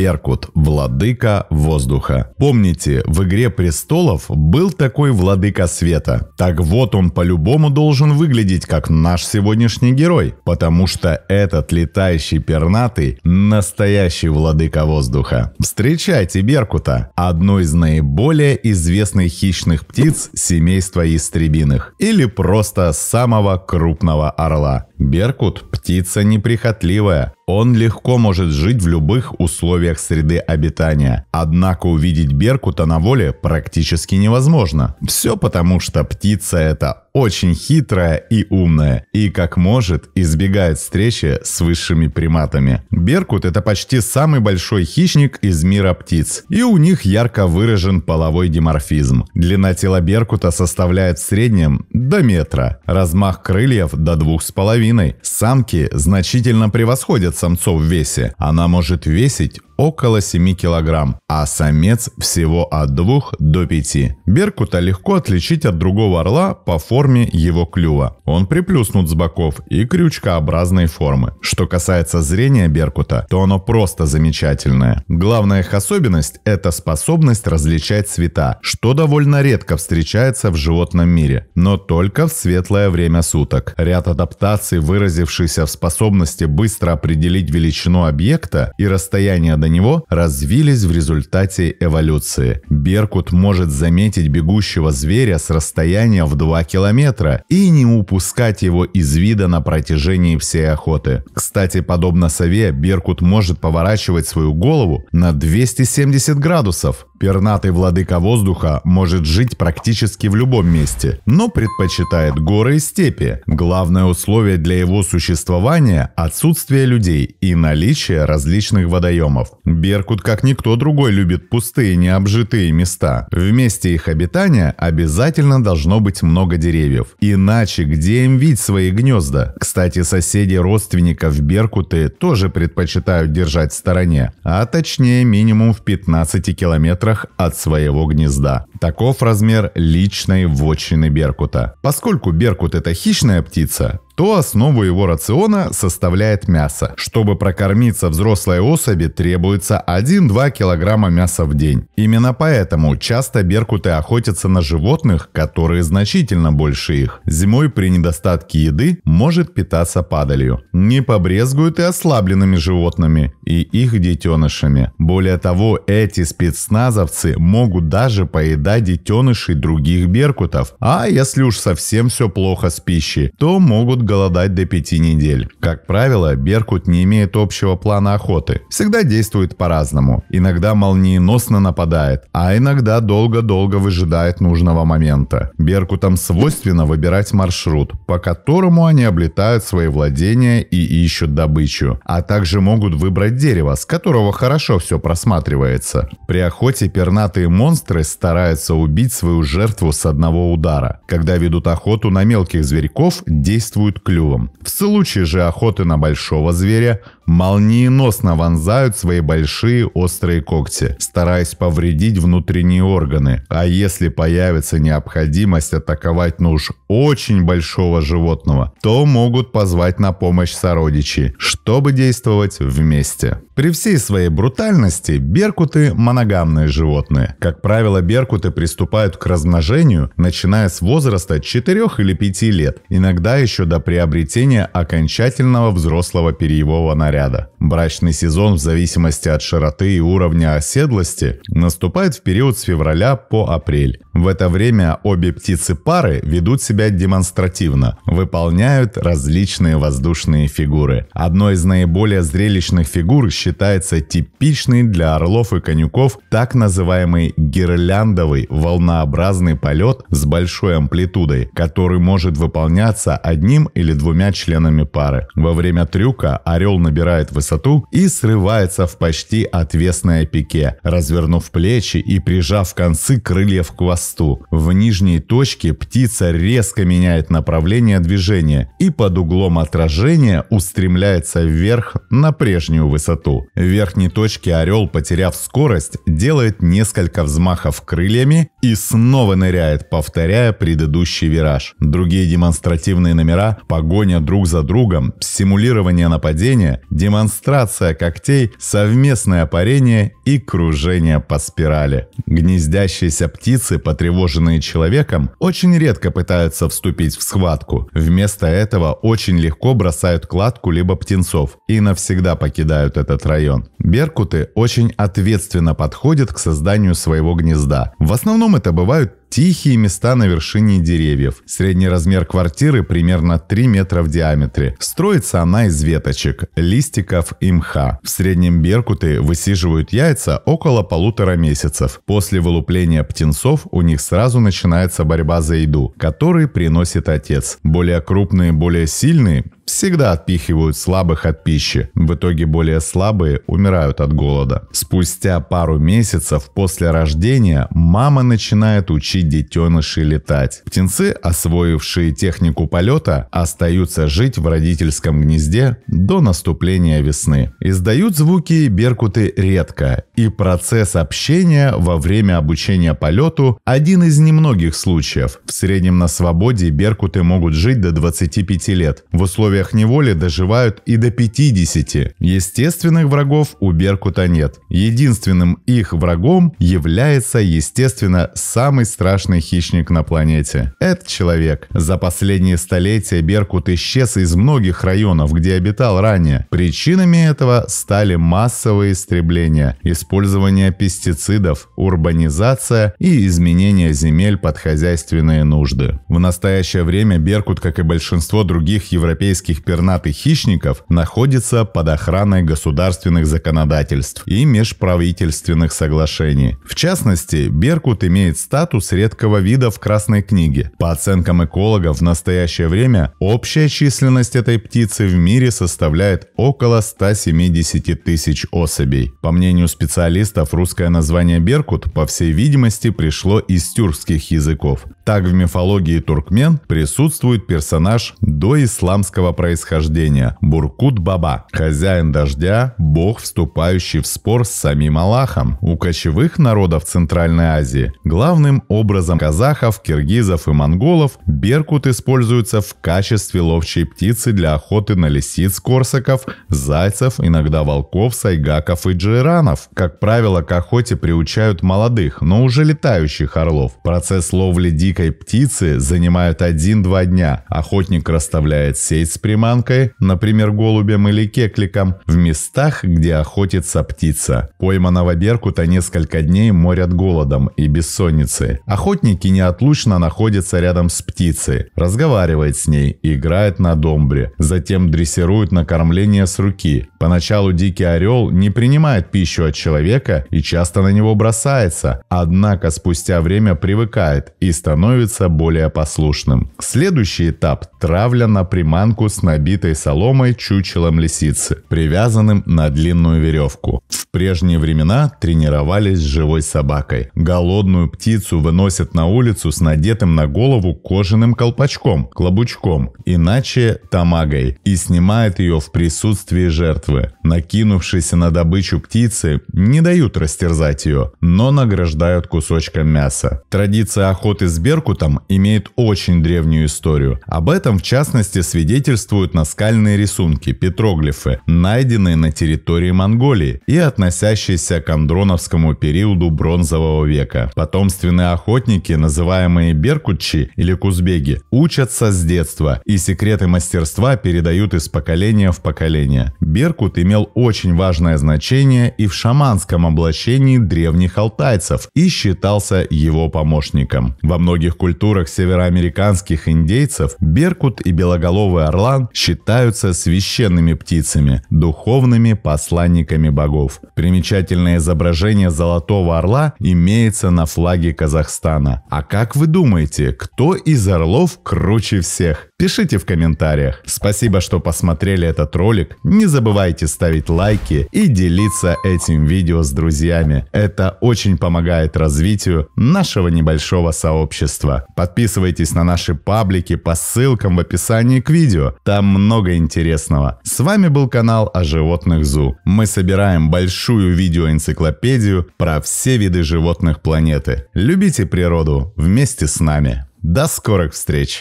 Беркут – владыка воздуха. Помните, в «Игре престолов» был такой владыка света. Так вот, он по-любому должен выглядеть как наш сегодняшний герой, потому что этот летающий пернатый – настоящий владыка воздуха. Встречайте Беркута, одну из наиболее известных хищных птиц семейства истребиных, или просто самого крупного орла. Беркут – птица неприхотливая, он легко может жить в любых условиях среды обитания. Однако увидеть беркута на воле практически невозможно. Все потому, что птица – это очень хитрая и умная, и, как может, избегает встречи с высшими приматами. Беркут – это почти самый большой хищник из мира птиц, и у них ярко выражен половой диморфизм. Длина тела беркута составляет в среднем до метра, размах крыльев до двух с половиной. Самки значительно превосходят самцов в весе. Она может весить около 7 килограмм, а самец всего от 2 до 5. Беркута легко отличить от другого орла по форме его клюва. Он приплюснут с боков и крючкообразной формы. Что касается зрения беркута, то оно просто замечательное. Главная их особенность – это способность различать цвета, что довольно редко встречается в животном мире, но только в светлое время суток. Ряд адаптаций, выразившийся в способности быстро определить величину объекта и расстояние до него, развились в результате эволюции. Беркут может заметить бегущего зверя с расстояния в 2 километра и не упускать его из вида на протяжении всей охоты. Кстати, подобно сове, Беркут может поворачивать свою голову на 270 градусов. Пернатый владыка воздуха может жить практически в любом месте, но предпочитает горы и степи. Главное условие для его существования – отсутствие людей и наличие различных водоемов. Беркут, как никто другой, любит пустые, необжитые места. В месте их обитания обязательно должно быть много деревьев. Иначе где им видеть свои гнезда? Кстати, соседи родственников Беркуты тоже предпочитают держать в стороне, а точнее минимум в 15 километрах метрах от своего гнезда. Таков размер личной вотчины беркута. Поскольку беркут это хищная птица, то основу его рациона составляет мясо. Чтобы прокормиться взрослой особи, требуется 1-2 килограмма мяса в день. Именно поэтому часто беркуты охотятся на животных, которые значительно больше их. Зимой при недостатке еды может питаться падалью. Не побрезгуют и ослабленными животными, и их детенышами. Более того, эти спецназовцы могут даже поедать детенышей других беркутов. А если уж совсем все плохо с пищей, то могут голодать до пяти недель. Как правило, Беркут не имеет общего плана охоты. Всегда действует по-разному. Иногда молниеносно нападает, а иногда долго-долго выжидает нужного момента. Беркутам свойственно выбирать маршрут, по которому они облетают свои владения и ищут добычу, а также могут выбрать дерево, с которого хорошо все просматривается. При охоте пернатые монстры стараются убить свою жертву с одного удара. Когда ведут охоту на мелких зверьков, действуют клювом. В случае же охоты на большого зверя молниеносно вонзают свои большие острые когти, стараясь повредить внутренние органы. А если появится необходимость атаковать ну уж очень большого животного, то могут позвать на помощь сородичей, чтобы действовать вместе. При всей своей брутальности беркуты – моногамные животные. Как правило, беркуты приступают к размножению, начиная с возраста 4 или 5 лет, иногда еще до приобретения окончательного взрослого перьевого наряда. Брачный сезон в зависимости от широты и уровня оседлости наступает в период с февраля по апрель. В это время обе птицы-пары ведут себя демонстративно, выполняют различные воздушные фигуры. Одной из наиболее зрелищных фигур считается типичный для орлов и конюков так называемый гирляндовый волнообразный полет с большой амплитудой, который может выполняться одним или двумя членами пары. Во время трюка орел набирает высоту и срывается в почти отвесное пике, развернув плечи и прижав концы крыльев к хвосту хвосту. В нижней точке птица резко меняет направление движения и под углом отражения устремляется вверх на прежнюю высоту. В верхней точке орел, потеряв скорость, делает несколько взмахов крыльями и снова ныряет, повторяя предыдущий вираж. Другие демонстративные номера – погоня друг за другом, симулирование нападения, демонстрация когтей, совместное парение и кружение по спирали. Гнездящиеся птицы – потревоженные человеком, очень редко пытаются вступить в схватку. Вместо этого очень легко бросают кладку либо птенцов и навсегда покидают этот район. Беркуты очень ответственно подходят к созданию своего гнезда. В основном это бывают Тихие места на вершине деревьев. Средний размер квартиры примерно 3 метра в диаметре. Строится она из веточек, листиков и мха. В среднем беркуты высиживают яйца около полутора месяцев. После вылупления птенцов у них сразу начинается борьба за еду, которую приносит отец. Более крупные, более сильные всегда отпихивают слабых от пищи. В итоге более слабые умирают от голода. Спустя пару месяцев после рождения мама начинает учить детенышей летать. Птенцы, освоившие технику полета, остаются жить в родительском гнезде до наступления весны. Издают звуки беркуты редко, и процесс общения во время обучения полету – один из немногих случаев. В среднем на свободе беркуты могут жить до 25 лет. В условиях условиях неволи доживают и до 50. Естественных врагов у Беркута нет. Единственным их врагом является, естественно, самый страшный хищник на планете. Это человек. За последние столетия Беркут исчез из многих районов, где обитал ранее. Причинами этого стали массовые истребления, использование пестицидов, урбанизация и изменение земель под хозяйственные нужды. В настоящее время Беркут, как и большинство других европейских российских пернатых хищников находится под охраной государственных законодательств и межправительственных соглашений. В частности, беркут имеет статус редкого вида в Красной книге. По оценкам экологов, в настоящее время общая численность этой птицы в мире составляет около 170 тысяч особей. По мнению специалистов, русское название беркут, по всей видимости, пришло из тюркских языков. Так в мифологии туркмен присутствует персонаж доисламского индийского происхождения – Буркут-баба, хозяин дождя, бог, вступающий в спор с самим Аллахом. У кочевых народов Центральной Азии, главным образом казахов, киргизов и монголов, беркут используется в качестве ловчей птицы для охоты на лисиц, корсаков, зайцев, иногда волков, сайгаков и джейранов. Как правило, к охоте приучают молодых, но уже летающих орлов. Процесс ловли дикой птицы занимает 1-2 дня. Охотник расставляет сеть с приманкой, например, голубем или кекликом, в местах, где охотится птица. Пойманного беркута несколько дней морят голодом и бессонницей. Охотники неотлучно находятся рядом с птицей, разговаривают с ней, играют на домбре, затем дрессируют на кормление с руки. Поначалу дикий орел не принимает пищу от человека и часто на него бросается, однако спустя время привыкает и становится более послушным. Следующий этап – травля на приманку с набитой соломой чучелом лисицы, привязанным на длинную веревку. В прежние времена тренировались с живой собакой. Голодную птицу выносят на улицу с надетым на голову кожаным колпачком, клобучком, иначе тамагой, и снимают ее в присутствии жертвы. Накинувшиеся на добычу птицы не дают растерзать ее, но награждают кусочком мяса. Традиция охоты с беркутом имеет очень древнюю историю. Об этом, в частности, свидетельствует существуют наскальные рисунки, петроглифы, найденные на территории Монголии и относящиеся к андроновскому периоду бронзового века. Потомственные охотники, называемые беркутчи или кузбеги, учатся с детства, и секреты мастерства передают из поколения в поколение. Беркут имел очень важное значение и в шаманском облачении древних алтайцев и считался его помощником. Во многих культурах североамериканских индейцев беркут и белоголовый орла Аполлан считаются священными птицами, духовными посланниками богов. Примечательное изображение золотого орла имеется на флаге Казахстана. А как вы думаете, кто из орлов круче всех? Пишите в комментариях. Спасибо, что посмотрели этот ролик. Не забывайте ставить лайки и делиться этим видео с друзьями. Это очень помогает развитию нашего небольшого сообщества. Подписывайтесь на наши паблики по ссылкам в описании к видео. Там много интересного. С вами был канал о животных ЗУ. Мы собираем большую видеоэнциклопедию про все виды животных планеты. Любите природу вместе с нами. До скорых встреч!